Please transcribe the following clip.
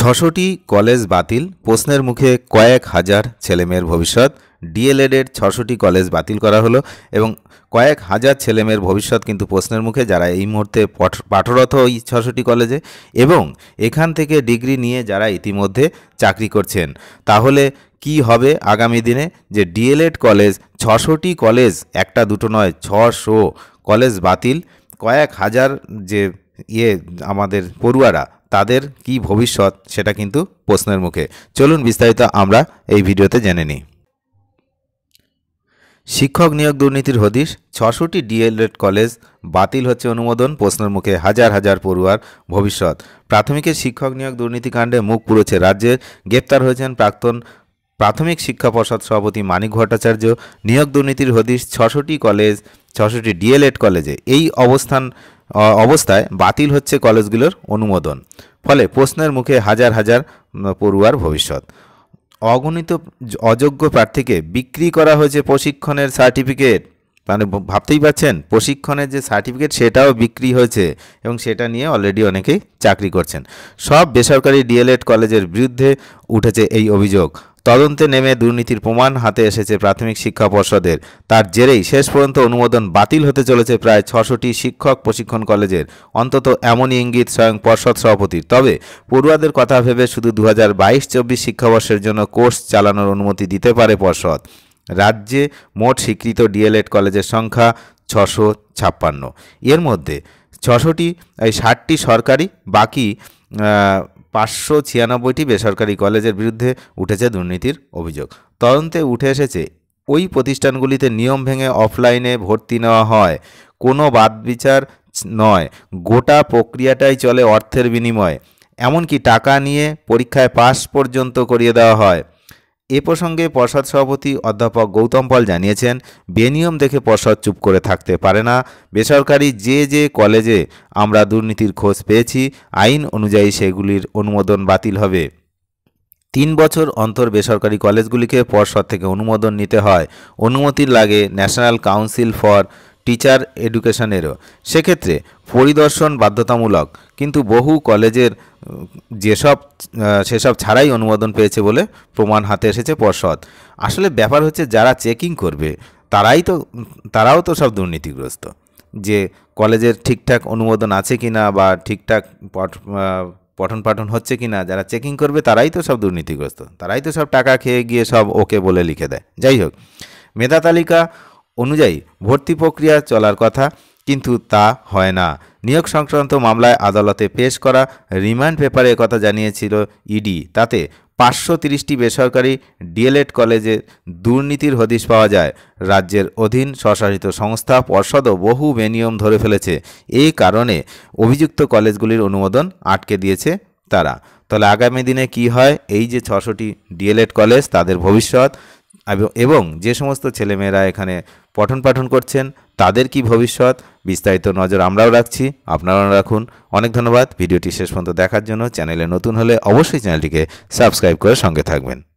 ছশোটি college বাতিল প্রশ্নের মুখে কয়েক হাজার ছেলেমেয়ের ভবিষ্যৎ ডিএলএডের ছশোটি কলেজ বাতিল করা হলো এবং কয়েক হাজার ছেলেমেয়ের ভবিষ্যৎ কিন্তু প্রশ্নের মুখে যারা এই মুহূর্তে পাঠরত ওই ছশোটি কলেজে এবং এখান থেকে ডিগ্রি নিয়ে যারা ইতিমধ্যে চাকরি করছেন তাহলে কি হবে আগামী দিনে যে ডিএলএড কলেজ ছশোটি কলেজ একটা দুটো নয় ছশো কলেজ বাতিল কয়েক হাজার যে ইয়ে আমাদের পড়ুয়ারা তাদের কি ভবিষ্যৎ সেটা কিন্তু প্রশ্নের মুখে চলুন বিস্তারিত আমরা এই ভিডিওতে জেনে নিই শিক্ষক নিয়োগ দুর্নীতির হদিশ ছশোটি ডিএলএড কলেজ বাতিল হচ্ছে অনুমোদন প্রশ্নের মুখে হাজার হাজার পড়ুয়ার ভবিষ্যৎ প্রাথমিকের শিক্ষক নিয়োগ দুর্নীতিকাণ্ডে মুখ পুরোছে রাজ্যে গ্রেপ্তার হয়েছেন প্রাক্তন প্রাথমিক শিক্ষা পর্ষদ সভাপতি মানিক ভট্টাচার্য নিয়োগ দুর্নীতির হদিশ ছশোটি কলেজ ছশোটি ডিএলএড কলেজে এই অবস্থান অবস্থায় বাতিল হচ্ছে কলেজগুলোর অনুমোদন ফলে প্রশ্নের মুখে হাজার হাজার পড়ুয়ার ভবিষ্যৎ অগণিত অযোগ্য প্রার্থীকে বিক্রি করা হয়েছে প্রশিক্ষণের সার্টিফিকেট মানে ভাবতেই পাচ্ছেন প্রশিক্ষণের যে সার্টিফিকেট সেটাও বিক্রি হয়েছে এবং সেটা নিয়ে অলরেডি অনেকেই চাকরি করছেন সব বেসরকারি ডিএলএড কলেজের বিরুদ্ধে উঠেছে এই অভিযোগ তদন্তে নেমে দুর্নীতির প্রমাণ হাতে এসেছে প্রাথমিক শিক্ষা পর্ষদের তার জেরেই শেষ পর্যন্ত অনুমোদন বাতিল হতে চলেছে প্রায় ছশোটি শিক্ষক প্রশিক্ষণ কলেজের অন্তত এমনই ইঙ্গিত স্বয়ং পর্ষদ সভাপতির তবে পড়ুয়াদের কথা ভেবে শুধু দু হাজার বাইশ চব্বিশ শিক্ষাবর্ষের জন্য কোর্স চালানোর অনুমতি দিতে পারে পর্ষদ রাজ্যে মোট স্বীকৃত ডিএলএড কলেজের সংখ্যা ছশো ছাপ্পান্ন এর মধ্যে ছশোটি এই ষাটটি সরকারি বাকি পাঁচশো ছিয়ানব্বইটি বেসরকারি কলেজের বিরুদ্ধে উঠেছে দুর্নীতির অভিযোগ তদন্তে উঠে এসেছে ওই প্রতিষ্ঠানগুলিতে নিয়ম ভেঙে অফলাইনে ভর্তি নেওয়া হয় কোনো বাদ বিচার নয় গোটা প্রক্রিয়াটাই চলে অর্থের বিনিময়ে এমনকি টাকা নিয়ে পরীক্ষায় পাস পর্যন্ত করিয়ে দেওয়া হয় এ প্রসঙ্গে পর্ষদ সভাপতি অধ্যাপক গৌতম পাল জানিয়েছেন বেনিয়ম দেখে পর্ষদ চুপ করে থাকতে পারে না বেসরকারি যে যে কলেজে আমরা দুর্নীতির খোঁজ পেয়েছি আইন অনুযায়ী সেগুলির অনুমোদন বাতিল হবে তিন বছর অন্তর বেসরকারি কলেজগুলিকে পর্ষদ থেকে অনুমোদন নিতে হয় অনুমতি লাগে ন্যাশনাল কাউন্সিল ফর টিচার এডুকেশনেরও সেক্ষেত্রে পরিদর্শন বাধ্যতামূলক কিন্তু বহু কলেজের যেসব সেসব ছাড়াই অনুমোদন পেয়েছে বলে প্রমাণ হাতে এসেছে পর্ষদ আসলে ব্যাপার হচ্ছে যারা চেকিং করবে তারাই তো তারাও তো সব দুর্নীতিগ্রস্ত যে কলেজের ঠিকঠাক অনুমোদন আছে কি না বা ঠিকঠাক পঠন পাঠন হচ্ছে কি না যারা চেকিং করবে তারাই তো সব দুর্নীতিগ্রস্ত তারাই তো সব টাকা খেয়ে গিয়ে সব ওকে বলে লিখে দেয় যাই হোক মেধা তালিকা অনুযায়ী ভর্তি প্রক্রিয়া চলার কথা কিন্তু তা হয় না নিয়োগ সংক্রান্ত মামলায় আদালতে পেশ করা রিমান্ড পেপারে কথা জানিয়েছিল ইডি তাতে পাঁচশো তিরিশটি বেসরকারি ডিএলএড কলেজে দুর্নীতির হদিশ পাওয়া যায় রাজ্যের অধীন স্বশাসিত সংস্থা পর্ষদও বহু বেনিয়ম ধরে ফেলেছে এই কারণে অভিযুক্ত কলেজগুলির অনুমোদন আটকে দিয়েছে তারা তাহলে আগামী দিনে কি হয় এই যে ছশোটি ডিএলএড কলেজ তাদের ভবিষ্যৎ এবং যে সমস্ত ছেলেমেয়েরা এখানে পঠন পাঠন করছেন তাদের কি ভবিষ্যৎ বিস্তারিত নজর আমরাও রাখছি আপনারাও রাখুন অনেক ধন্যবাদ ভিডিওটি শেষ পর্যন্ত দেখার জন্য চ্যানেলে নতুন হলে অবশ্যই চ্যানেলটিকে সাবস্ক্রাইব করে সঙ্গে থাকবেন